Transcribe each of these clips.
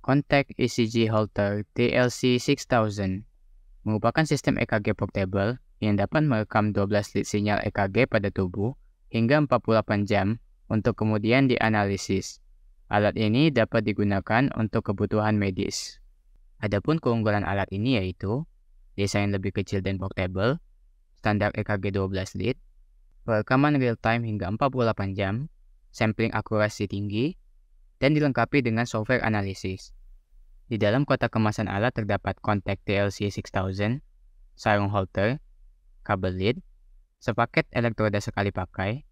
Contact ECG Holter TLC 6000 merupakan sistem EKG portable yang dapat merekam 12 lead sinyal EKG pada tubuh hingga 48 jam untuk kemudian dianalisis. Alat ini dapat digunakan untuk kebutuhan medis. Adapun keunggulan alat ini yaitu desain lebih kecil dan portable, standar EKG 12 lead, perekaman real time hingga 48 jam, sampling akurasi tinggi, dan dilengkapi dengan software analisis. Di dalam kotak kemasan alat terdapat kontak TLC 6000, sarung holder, kabel lead, sepaket elektroda sekali pakai,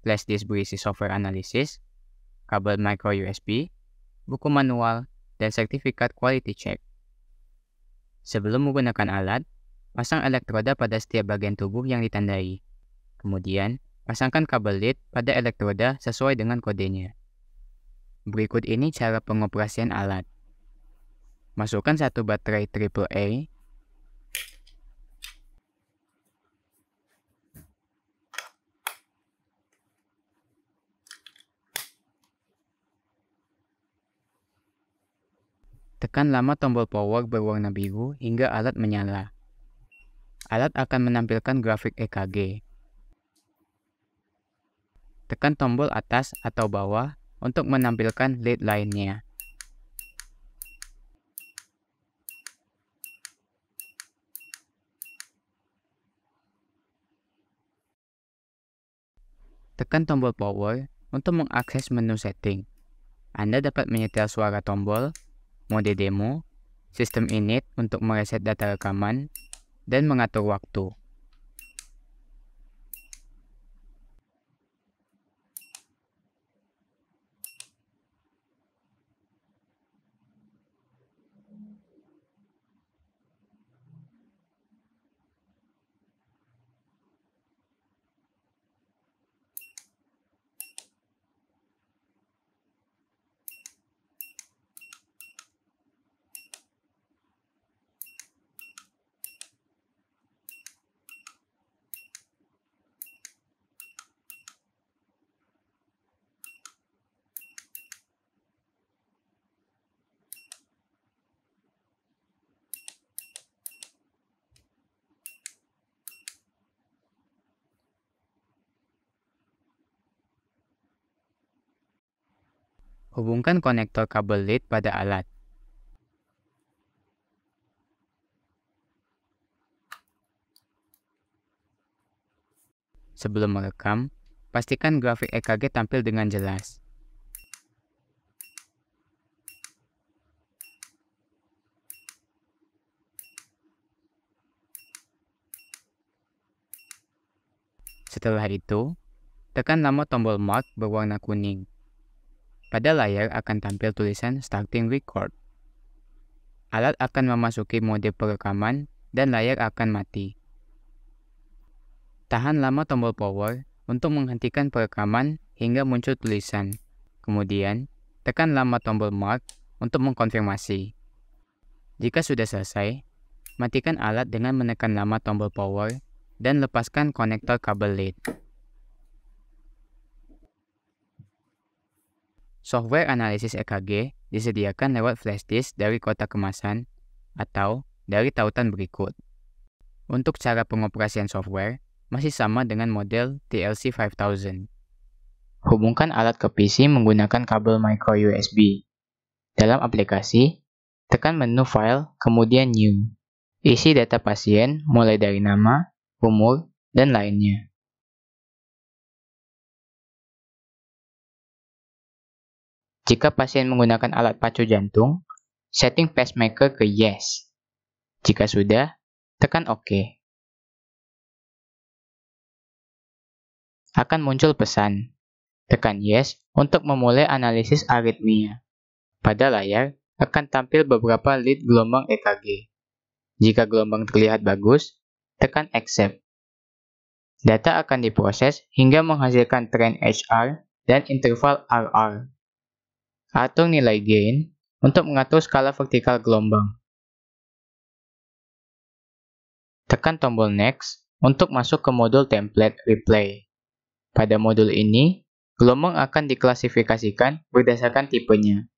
flash disk berisi software analisis, kabel micro USB, buku manual, dan sertifikat quality check. Sebelum menggunakan alat, pasang elektroda pada setiap bagian tubuh yang ditandai. Kemudian, pasangkan kabel lead pada elektroda sesuai dengan kodenya. Berikut ini cara pengoperasian alat. Masukkan satu baterai AAA. Tekan lama tombol power berwarna biru hingga alat menyala. Alat akan menampilkan grafik EKG. Tekan tombol atas atau bawah untuk menampilkan lead lainnya. Tekan tombol power untuk mengakses menu setting. Anda dapat menyetel suara tombol, mode demo, sistem init untuk mereset data rekaman, dan mengatur waktu. Hubungkan konektor kabel lead pada alat. Sebelum merekam, pastikan grafik EKG tampil dengan jelas. Setelah itu, tekan lama tombol mark berwarna kuning. Pada layar akan tampil tulisan Starting Record. Alat akan memasuki mode perekaman dan layar akan mati. Tahan lama tombol power untuk menghentikan perekaman hingga muncul tulisan. Kemudian, tekan lama tombol mark untuk mengkonfirmasi. Jika sudah selesai, matikan alat dengan menekan lama tombol power dan lepaskan konektor kabel lead. Software analisis EKG disediakan lewat flash disk dari kotak kemasan atau dari tautan berikut. Untuk cara pengoperasian software, masih sama dengan model TLC 5000. Hubungkan alat ke PC menggunakan kabel micro USB. Dalam aplikasi, tekan menu File, kemudian New. Isi data pasien mulai dari nama, umur, dan lainnya. Jika pasien menggunakan alat pacu jantung, setting pacemaker ke yes. Jika sudah, tekan OK. Akan muncul pesan, tekan yes untuk memulai analisis aritmia. Pada layar, akan tampil beberapa lead gelombang EKG. Jika gelombang terlihat bagus, tekan accept. Data akan diproses hingga menghasilkan tren HR dan interval RR atau nilai gain untuk mengatur skala vertikal gelombang. Tekan tombol Next untuk masuk ke modul template replay. Pada modul ini, gelombang akan diklasifikasikan berdasarkan tipenya.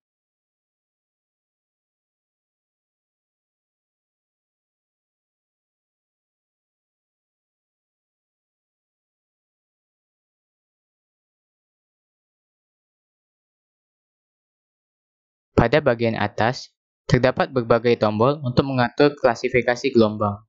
Pada bagian atas, terdapat berbagai tombol untuk mengatur klasifikasi gelombang.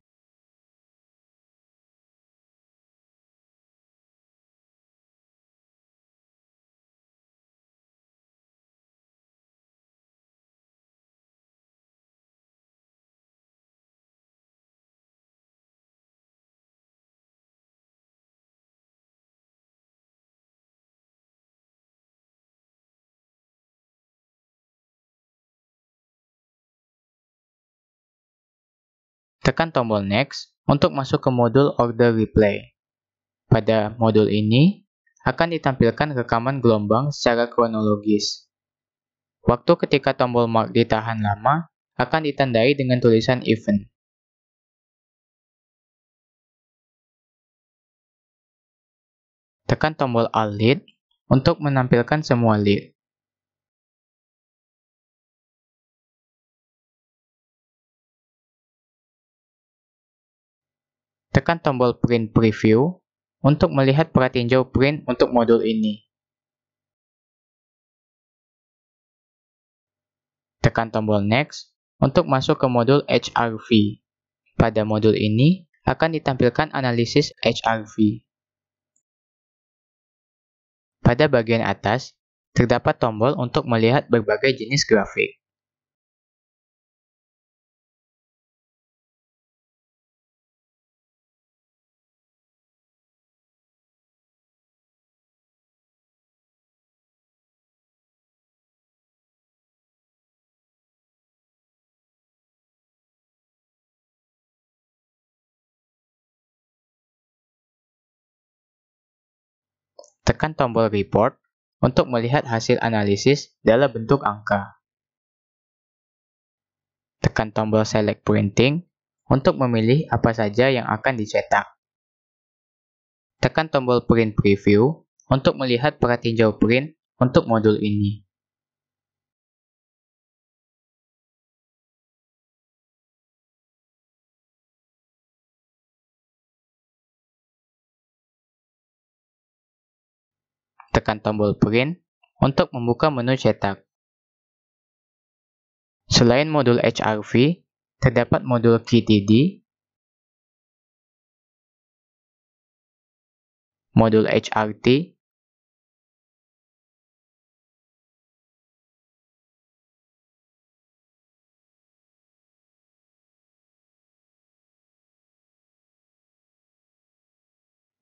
Tekan tombol Next untuk masuk ke modul Order Replay. Pada modul ini, akan ditampilkan rekaman gelombang secara kronologis. Waktu ketika tombol Mark ditahan lama akan ditandai dengan tulisan Event. Tekan tombol Alt Lead untuk menampilkan semua lead. Tekan tombol Print Preview untuk melihat pratinjau print untuk modul ini. Tekan tombol Next untuk masuk ke modul HRV. Pada modul ini, akan ditampilkan analisis HRV. Pada bagian atas, terdapat tombol untuk melihat berbagai jenis grafik. Tekan tombol Report untuk melihat hasil analisis dalam bentuk angka. Tekan tombol Select Printing untuk memilih apa saja yang akan dicetak. Tekan tombol Print Preview untuk melihat peratinjau print untuk modul ini. tekan tombol Print untuk membuka menu cetak. Selain modul HRV, terdapat modul QTD, modul HRT,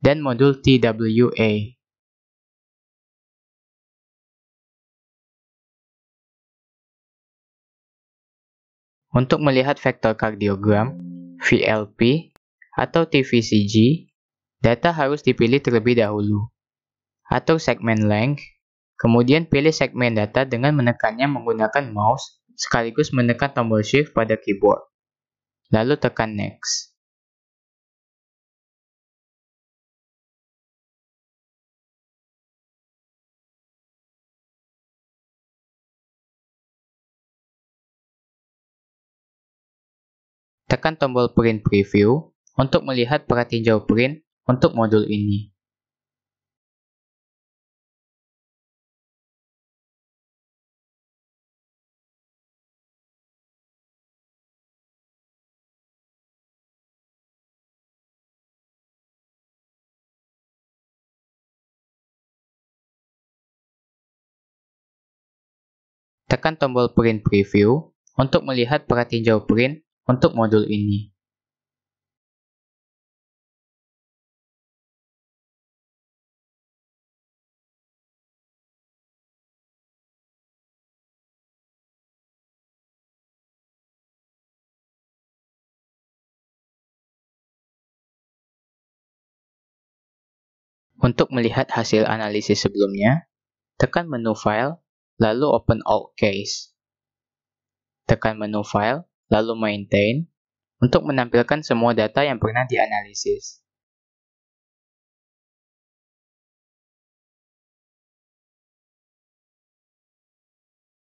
dan modul TWA. Untuk melihat vektor kardiogram, VLP, atau TVCG, data harus dipilih terlebih dahulu. Atur segmen length, kemudian pilih segmen data dengan menekannya menggunakan mouse sekaligus menekan tombol shift pada keyboard. Lalu tekan next. Tekan tombol Print Preview untuk melihat perantinjau print untuk modul ini. Tekan tombol Print Preview untuk melihat perantinjau print untuk modul ini. Untuk melihat hasil analisis sebelumnya, tekan menu File, lalu Open All Case. Tekan menu File, lalu maintain untuk menampilkan semua data yang pernah dianalisis.